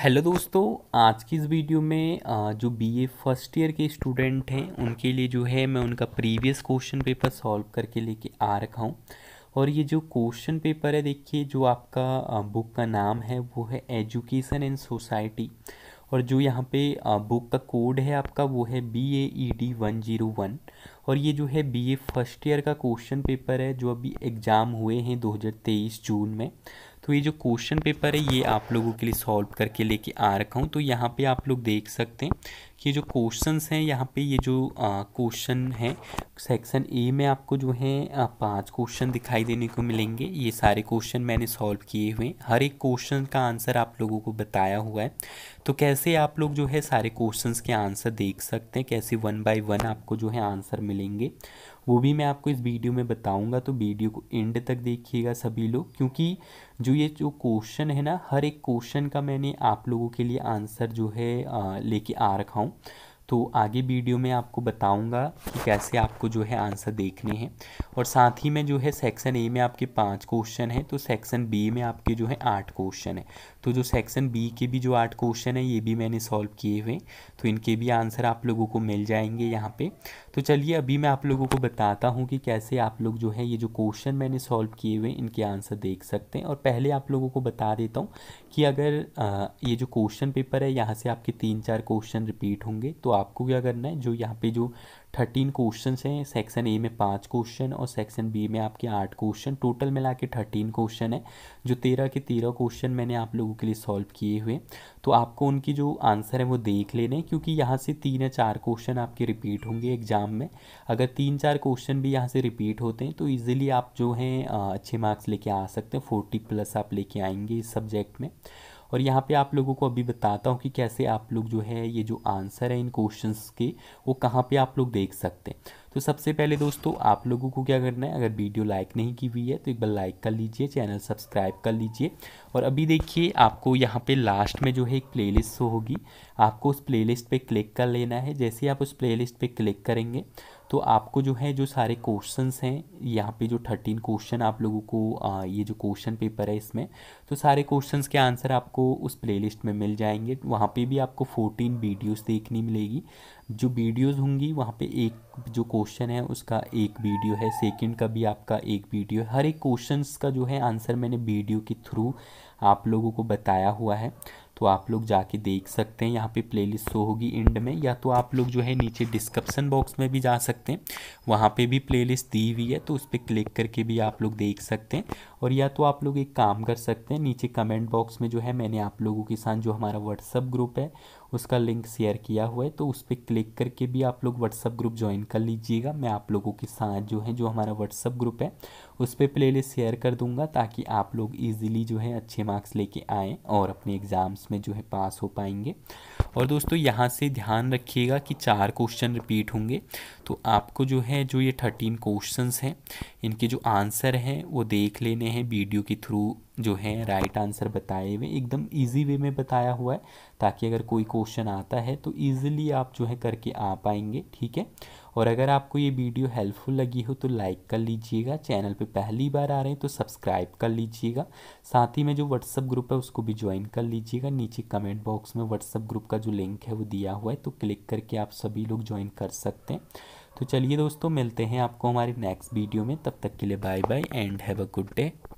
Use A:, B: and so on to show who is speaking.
A: hello दोस्तों आज की इस वीडियो में जो बीए फर्स्ट ईयर के स्टूडेंट हैं उनके लिए जो है मैं उनका प्रीवियस क्वेश्चन पेपर सॉल्व करके लेके आ रखा हूँ और ये जो क्वेश्चन पेपर है देखिए जो आपका बुक का नाम है वो है एजुकेशन एंड सोसाइटी और जो यहाँ पे बुक का कोड है आपका वो है B A E D one zero one और ये जो है बी ए फर्स्ट ईयर का क्वेश्चन पेपर है जो अभी एग्ज़ाम हुए हैं दो हज़ार तेईस जून में तो ये जो क्वेश्चन पेपर है ये आप लोगों के लिए सॉल्व करके लेके आ रखा हूँ तो यहाँ पे आप लोग देख सकते हैं कि जो क्वेश्चंस हैं यहाँ पे ये जो क्वेश्चन है सेक्शन ए में आपको जो है पांच क्वेश्चन दिखाई देने को मिलेंगे ये सारे क्वेश्चन मैंने सॉल्व किए हुए हर एक क्वेश्चन का आंसर आप लोगों को बताया हुआ है तो कैसे आप लोग जो है सारे क्वेश्चंस के आंसर देख सकते हैं कैसे वन बाय वन आपको जो है आंसर मिलेंगे वो भी मैं आपको इस वीडियो में बताऊंगा तो वीडियो को एंड तक देखिएगा सभी लोग क्योंकि जो ये जो क्वेश्चन है ना हर एक क्वेश्चन का मैंने आप लोगों के लिए आंसर जो है लेके आ रखा हूँ तो आगे वीडियो में आपको बताऊंगा कि कैसे आपको जो है आंसर देखने हैं और साथ ही में जो है सेक्शन ए में आपके पाँच क्वेश्चन हैं तो सेक्शन बी में आपके जो है आठ क्वेश्चन हैं तो जो सेक्शन बी के भी जो आठ क्वेश्चन हैं ये भी मैंने सॉल्व किए हुए तो इनके भी आंसर आप लोगों को मिल जाएंगे यहाँ पर तो चलिए अभी मैं आप लोगों को बताता हूँ कि कैसे आप लोग जो है ये जो क्वेश्चन मैंने सॉल्व किए हुए इनके आंसर देख सकते हैं और पहले आप लोगों को बता देता हूँ कि अगर ये जो क्वेश्चन पेपर है यहाँ से आपके तीन चार क्वेश्चन रिपीट होंगे तो आपको क्या करना है जो यहाँ पे जो थर्टीन क्वेश्चन हैं सेक्शन ए में पाँच क्वेश्चन और सेक्शन बी में आपके आठ क्वेश्चन टोटल मिला के थर्टीन क्वेश्चन है जो तेरह के तेरह क्वेश्चन मैंने आप लोगों के लिए सॉल्व किए हुए तो आपको उनकी जो आंसर है वो देख लेने क्योंकि यहाँ से तीन या चार क्वेश्चन आपके रिपीट होंगे एग्जाम में अगर तीन चार क्वेश्चन भी यहाँ से रिपीट होते हैं तो ईजिली आप जो हैं अच्छे मार्क्स लेके आ सकते हैं फोर्टी प्लस आप लेके आएंगे इस सब्जेक्ट में और यहाँ पे आप लोगों को अभी बताता हूँ कि कैसे आप लोग जो है ये जो आंसर है इन क्वेश्चंस के वो कहाँ पे आप लोग देख सकते हैं तो सबसे पहले दोस्तों आप लोगों को क्या करना है अगर वीडियो लाइक नहीं की हुई है तो एक बार लाइक कर लीजिए चैनल सब्सक्राइब कर लीजिए और अभी देखिए आपको यहाँ पे लास्ट में जो है एक प्लेलिस्ट शो होगी आपको उस प्लेलिस्ट पे क्लिक कर लेना है जैसे आप उस प्लेलिस्ट पे क्लिक करेंगे तो आपको जो है जो सारे क्वेश्चंस हैं यहाँ पे जो थर्टीन क्वेश्चन आप लोगों को आ, ये जो क्वेश्चन पेपर है इसमें तो सारे क्वेश्चंस के आंसर आपको उस प्लेलिस्ट में मिल जाएंगे वहाँ पे भी आपको फोर्टीन वीडियोस देखनी मिलेगी जो वीडियोस होंगी वहाँ पे एक जो क्वेश्चन है उसका एक वीडियो है सेकंड का भी आपका एक वीडियो है हर एक क्वेश्चंस का जो है आंसर मैंने वीडियो के थ्रू आप लोगों को बताया हुआ है तो आप लोग जाके देख सकते हैं यहाँ पे प्लेलिस्ट शो होगी एंड में या तो आप लोग जो है नीचे डिस्क्रिप्सन बॉक्स में भी जा सकते हैं वहाँ पे भी प्लेलिस्ट दी हुई है तो उस पर क्लिक करके भी आप लोग देख सकते हैं और या तो आप लोग एक काम कर सकते हैं नीचे कमेंट बॉक्स में जो है मैंने आप लोगों के साथ जो हमारा व्हाट्सअप ग्रुप है उसका लिंक शेयर किया हुआ है तो उस पर क्लिक करके भी आप लोग व्हाट्सअप ग्रुप ज्वाइन कर लीजिएगा मैं आप लोगों के साथ जो है जो हमारा व्हाट्सअप ग्रुप है उस पर प्ले शेयर कर दूंगा ताकि आप लोग ईजिली जो है अच्छे मार्क्स लेके आएँ और अपने एग्ज़ाम्स में जो है पास हो पाएंगे और दोस्तों यहाँ से ध्यान रखिएगा कि चार क्वेश्चन रिपीट होंगे तो आपको जो है जो ये थर्टीन क्वेश्चन हैं इनके जो आंसर हैं वो देख लेने हैं वीडियो के थ्रू जो है राइट आंसर बताए हुए एकदम इजी वे में बताया हुआ है ताकि अगर कोई क्वेश्चन आता है तो इजीली आप जो है करके आ पाएंगे ठीक है और अगर आपको ये वीडियो हेल्पफुल लगी हो तो लाइक कर लीजिएगा चैनल पे पहली बार आ रहे हैं तो सब्सक्राइब कर लीजिएगा साथ ही में जो व्हाट्सअप ग्रुप है उसको भी ज्वाइन कर लीजिएगा नीचे कमेंट बॉक्स में व्हाट्सअप ग्रुप का जो लिंक है वो दिया हुआ है तो क्लिक करके आप सभी लोग ज्वाइन कर सकते हैं तो चलिए दोस्तों मिलते हैं आपको हमारे नेक्स्ट वीडियो में तब तक के लिए bye bye and have a good day